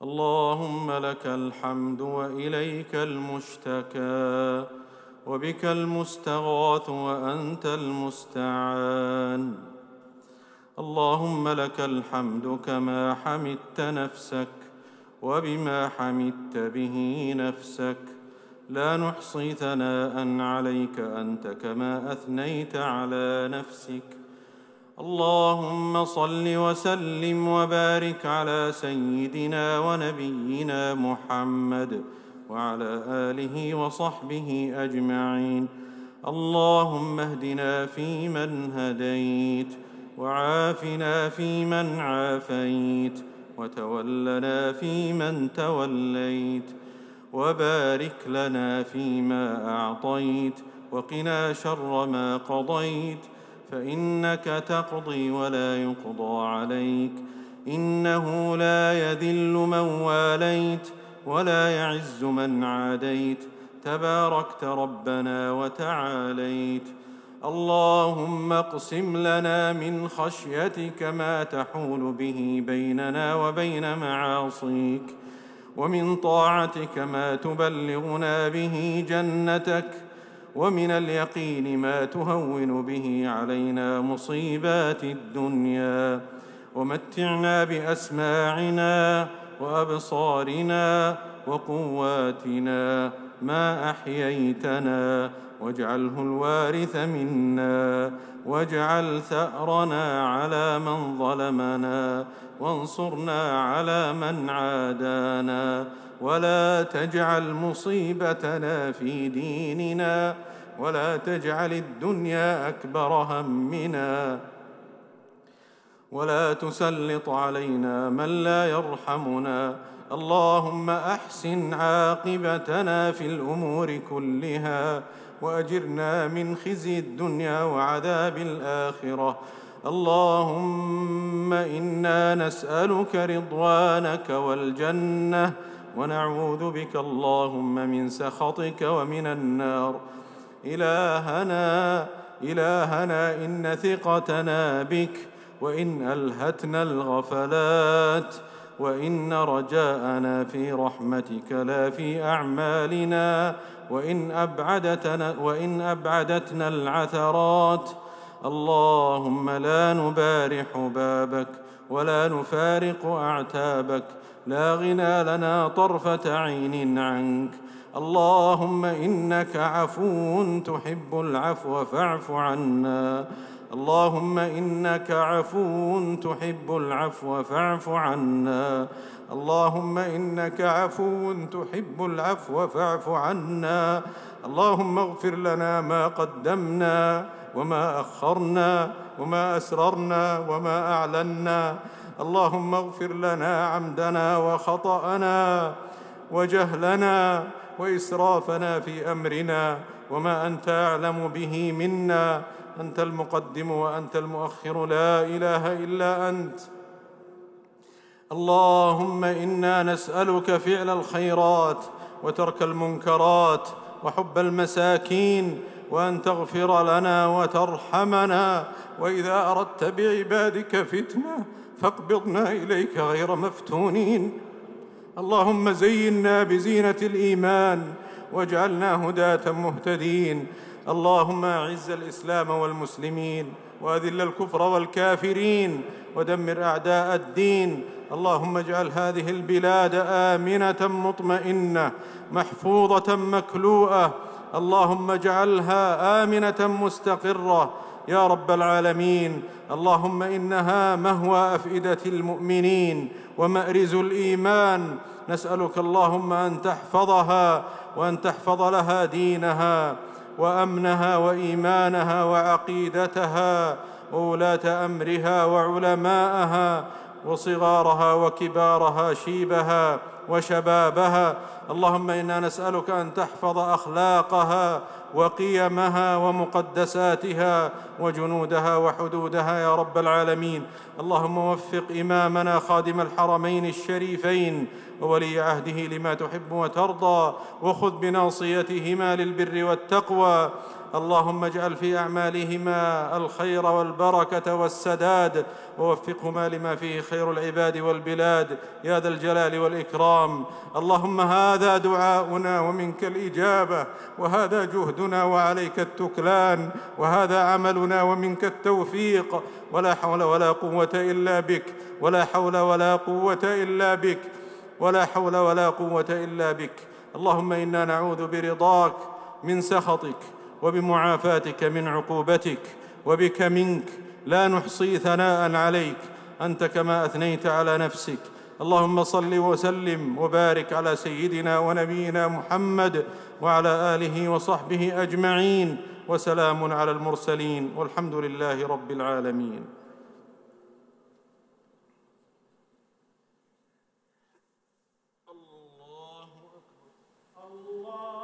اللهم لك الحمد واليك المشتكى وبك المستغاث وانت المستعان اللهم لك الحمد كما حمدت نفسك وبما حمدت به نفسك لا نحصي ثناء عليك انت كما اثنيت على نفسك اللهم صل وسلم وبارك على سيدنا ونبينا محمد وعلى اله وصحبه اجمعين اللهم اهدنا فيمن هديت وعافنا فيمن عافيت وتولنا فيمن توليت وبارك لنا فيما اعطيت وقنا شر ما قضيت فإنك تقضي ولا يقضى عليك إنه لا يذل من واليت ولا يعز من عاديت تباركت ربنا وتعاليت اللهم اقسم لنا من خشيتك ما تحول به بيننا وبين معاصيك ومن طاعتك ما تبلغنا به جنتك ومن اليقين ما تهون به علينا مصيبات الدنيا ومتعنا باسماعنا وابصارنا وقواتنا ما احييتنا واجعله الوارث منا واجعل ثأرنا على من ظلمنا وانصرنا على من عادانا ولا تجعل مصيبتنا في ديننا ولا تجعل الدنيا أكبر همنا ولا تسلط علينا من لا يرحمنا اللهم أحسن عاقبتنا في الأمور كلها واجرنا من خزي الدنيا وعذاب الاخره اللهم انا نسالك رضوانك والجنه ونعوذ بك اللهم من سخطك ومن النار الهنا الهنا ان ثقتنا بك وان الهتنا الغفلات وإن رجاءنا في رحمتك لا في أعمالنا وإن أبعدتنا, وإن أبعدتنا العثرات اللهم لا نبارح بابك ولا نفارق أعتابك لا غنى لنا طرفة عين عنك اللهم إنك عفو تحب العفو فاعف عنا اللهم إنك عفو تحب العفو فاعف عنا اللهم إنك عفو تحب العفو فاعف عنا اللهم اغفر لنا ما قدمنا وما أخرنا وما أسررنا وما أعلنا اللهم اغفر لنا عمدنا وخطأنا وجهلنا واسرافنا في امرنا وما انت اعلم به منا انت المقدم وانت المؤخر لا اله الا انت اللهم انا نسالك فعل الخيرات وترك المنكرات وحب المساكين وان تغفر لنا وترحمنا واذا اردت بعبادك فتنه فاقبضنا اليك غير مفتونين اللهم زينا بزينة الإيمان واجعلنا هداة مهتدين اللهم أعز الإسلام والمسلمين وأذل الكفر والكافرين ودمر أعداء الدين اللهم اجعل هذه البلاد آمنة مطمئنة محفوظة مكلوءة اللهم اجعلها آمنة مستقرة يا رب العالمين اللهم انها مهوى افئده المؤمنين ومارز الايمان نسالك اللهم ان تحفظها وان تحفظ لها دينها وامنها وايمانها وعقيدتها وولاه امرها وعلماءها وصغارها وكبارها شيبها وشبابها اللهم انا نسالك ان تحفظ اخلاقها وقيمها ومقدساتها وجنودها وحدودها يا رب العالمين اللهم وفق امامنا خادم الحرمين الشريفين وولي عهده لما تحب وترضى وخذ بناصيتهما للبر والتقوى اللهم اجعل في اعمالهما الخير والبركه والسداد ووفقهما لما فيه خير العباد والبلاد يا ذا الجلال والاكرام اللهم هذا دعاؤنا ومنك الاجابه وهذا جهدنا جهدنا وعليك التكلان وهذا عملنا ومنك التوفيق ولا حول ولا قوة إلا بك ولا حول ولا قوة إلا بك ولا حول ولا قوة إلا بك اللهم إنا نعوذ برضاك من سخطك وبمعافاتك من عقوبتك وبك منك لا نحصي ثناء عليك أنت كما أثنيت على نفسك اللهم صل وسلم وبارك على سيدنا ونبينا محمد وعلى اله وصحبه اجمعين وسلام على المرسلين والحمد لله رب العالمين الله